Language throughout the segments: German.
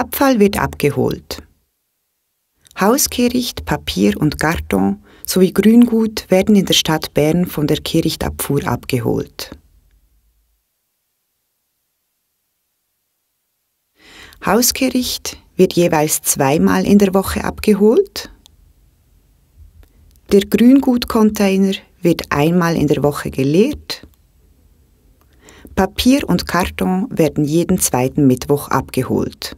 Abfall wird abgeholt. Hauskehricht, Papier und Karton sowie Grüngut werden in der Stadt Bern von der Kehrichtabfuhr abgeholt. Hausgericht wird jeweils zweimal in der Woche abgeholt. Der Grüngutcontainer wird einmal in der Woche geleert. Papier und Karton werden jeden zweiten Mittwoch abgeholt.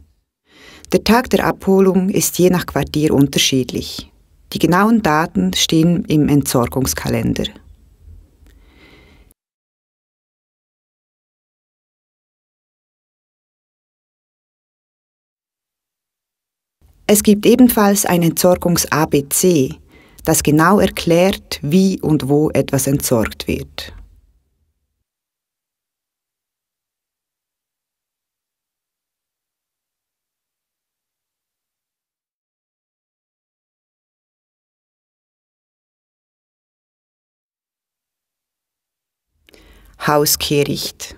Der Tag der Abholung ist je nach Quartier unterschiedlich. Die genauen Daten stehen im Entsorgungskalender. Es gibt ebenfalls ein Entsorgungs-ABC, das genau erklärt, wie und wo etwas entsorgt wird. Hauskehricht.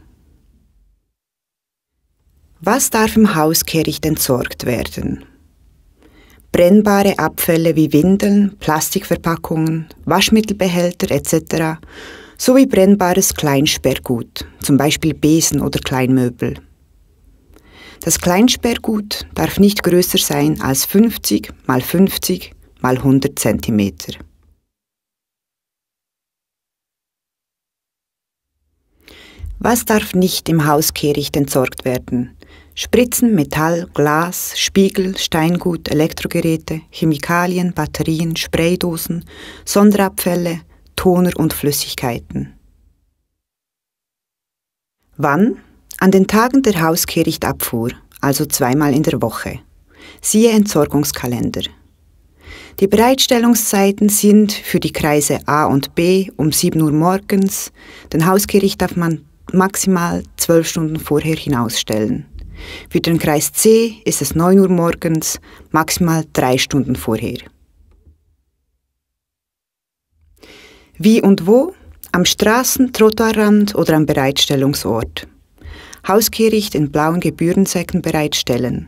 Was darf im Hauskehricht entsorgt werden? Brennbare Abfälle wie Windeln, Plastikverpackungen, Waschmittelbehälter etc. sowie brennbares Kleinsperrgut, zum Beispiel Besen oder Kleinmöbel. Das Kleinsperrgut darf nicht größer sein als 50 x 50 x 100 cm. Was darf nicht im Hauskehricht entsorgt werden? Spritzen, Metall, Glas, Spiegel, Steingut, Elektrogeräte, Chemikalien, Batterien, Spraydosen, Sonderabfälle, Toner und Flüssigkeiten. Wann? An den Tagen der Hauskehrichtabfuhr, also zweimal in der Woche. Siehe Entsorgungskalender. Die Bereitstellungszeiten sind für die Kreise A und B um 7 Uhr morgens. Den Hauskehricht darf man maximal zwölf Stunden vorher hinausstellen. Für den Kreis C ist es 9 Uhr morgens, maximal drei Stunden vorher. Wie und wo? Am Straßen-, Trottoirrand oder am Bereitstellungsort. Hauskehricht in blauen Gebührensäcken bereitstellen.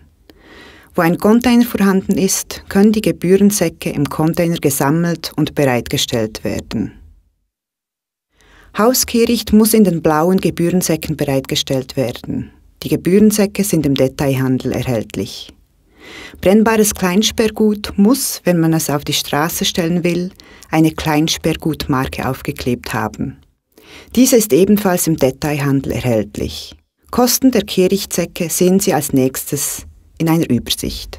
Wo ein Container vorhanden ist, können die Gebührensäcke im Container gesammelt und bereitgestellt werden. Hauskehricht muss in den blauen Gebührensäcken bereitgestellt werden. Die Gebührensäcke sind im Detailhandel erhältlich. Brennbares Kleinsperrgut muss, wenn man es auf die Straße stellen will, eine Kleinsperrgutmarke aufgeklebt haben. Diese ist ebenfalls im Detailhandel erhältlich. Kosten der Kehrichtsäcke sehen Sie als nächstes in einer Übersicht.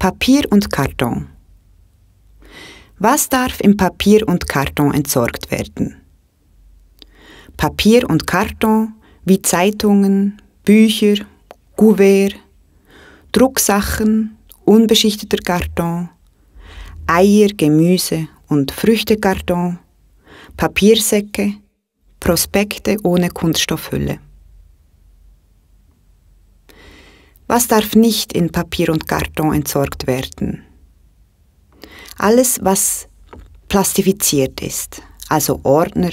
Papier und Karton. Was darf im Papier und Karton entsorgt werden? Papier und Karton wie Zeitungen, Bücher, Gouvert, Drucksachen, unbeschichteter Karton, Eier, Gemüse und Früchtekarton, Papiersäcke, Prospekte ohne Kunststoffhülle. Was darf nicht in Papier und Karton entsorgt werden? Alles, was plastifiziert ist, also Ordner,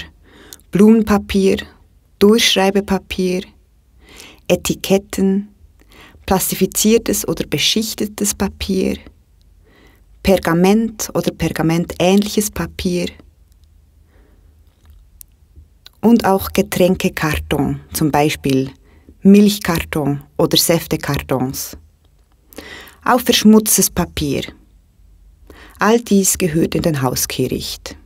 Blumenpapier, Durchschreibepapier, Etiketten, plastifiziertes oder beschichtetes Papier, Pergament oder pergamentähnliches Papier und auch Getränkekarton, zum Beispiel Milchkarton oder Säftekartons. Auch verschmutztes Papier. All dies gehört in den Hauskehricht.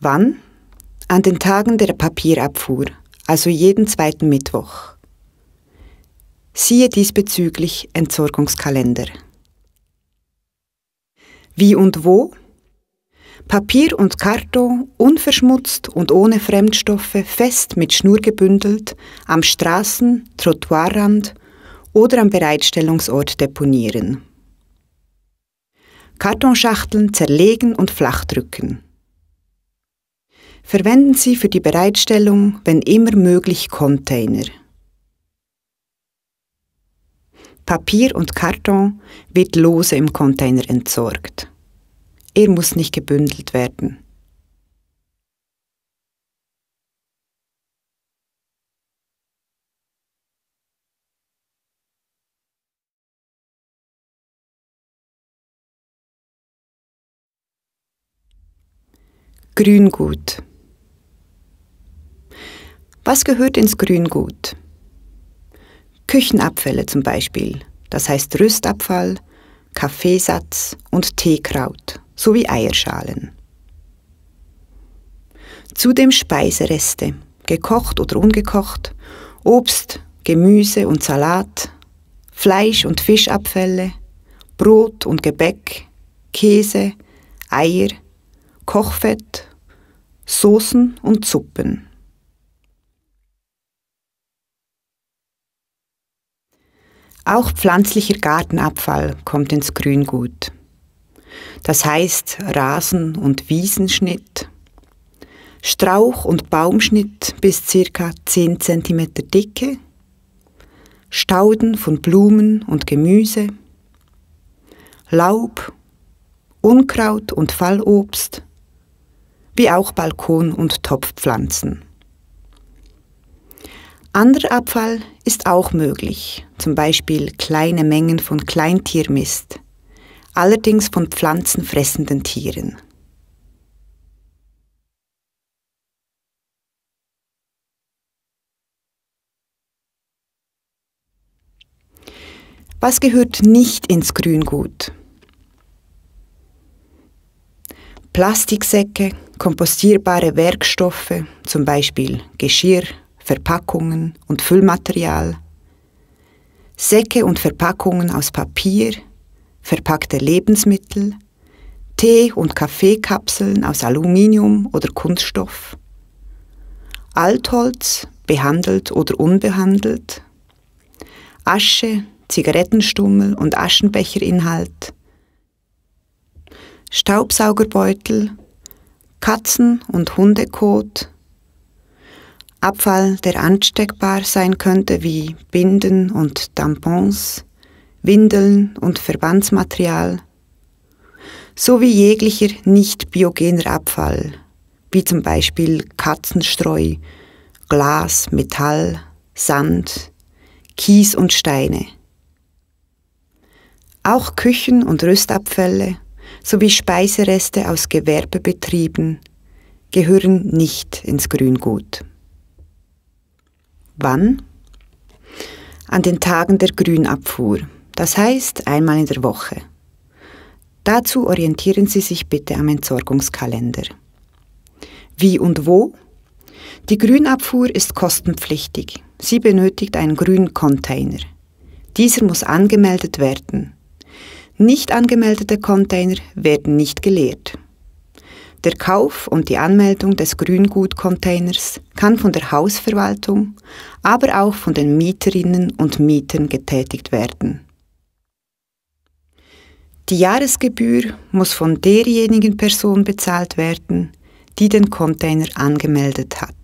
Wann? An den Tagen der Papierabfuhr, also jeden zweiten Mittwoch. Siehe diesbezüglich Entsorgungskalender. Wie und wo? Papier und Karton, unverschmutzt und ohne Fremdstoffe, fest mit Schnur gebündelt, am Straßen-, Trottoirrand oder am Bereitstellungsort deponieren. Kartonschachteln zerlegen und flachdrücken. Verwenden Sie für die Bereitstellung, wenn immer möglich, Container. Papier und Karton wird lose im Container entsorgt. Er muss nicht gebündelt werden. Grüngut. Was gehört ins Grüngut? Küchenabfälle zum Beispiel, das heißt Rüstabfall, Kaffeesatz und Teekraut sowie Eierschalen. Zudem Speisereste, gekocht oder ungekocht, Obst, Gemüse und Salat, Fleisch- und Fischabfälle, Brot und Gebäck, Käse, Eier, Kochfett, Soßen und Suppen. Auch pflanzlicher Gartenabfall kommt ins Grüngut das heißt Rasen- und Wiesenschnitt, Strauch- und Baumschnitt bis ca. 10 cm Dicke, Stauden von Blumen und Gemüse, Laub, Unkraut und Fallobst, wie auch Balkon- und Topfpflanzen. Anderer Abfall ist auch möglich, zum Beispiel kleine Mengen von Kleintiermist, allerdings von pflanzenfressenden Tieren. Was gehört nicht ins Grüngut? Plastiksäcke, kompostierbare Werkstoffe, zum Beispiel Geschirr, Verpackungen und Füllmaterial, Säcke und Verpackungen aus Papier, verpackte Lebensmittel, Tee- und Kaffeekapseln aus Aluminium oder Kunststoff, Altholz, behandelt oder unbehandelt, Asche, Zigarettenstummel und Aschenbecherinhalt, Staubsaugerbeutel, Katzen- und Hundekot, Abfall, der ansteckbar sein könnte wie Binden und Tampons, Windeln und Verbandsmaterial sowie jeglicher nicht biogener Abfall, wie zum Beispiel Katzenstreu, Glas, Metall, Sand, Kies und Steine. Auch Küchen- und Rüstabfälle sowie Speisereste aus Gewerbebetrieben gehören nicht ins Grüngut. Wann? An den Tagen der Grünabfuhr. Das heißt einmal in der Woche. Dazu orientieren Sie sich bitte am Entsorgungskalender. Wie und wo? Die Grünabfuhr ist kostenpflichtig. Sie benötigt einen Grüncontainer. Dieser muss angemeldet werden. Nicht angemeldete Container werden nicht geleert. Der Kauf und die Anmeldung des Grüngutcontainers kann von der Hausverwaltung, aber auch von den Mieterinnen und Mietern getätigt werden. Die Jahresgebühr muss von derjenigen Person bezahlt werden, die den Container angemeldet hat.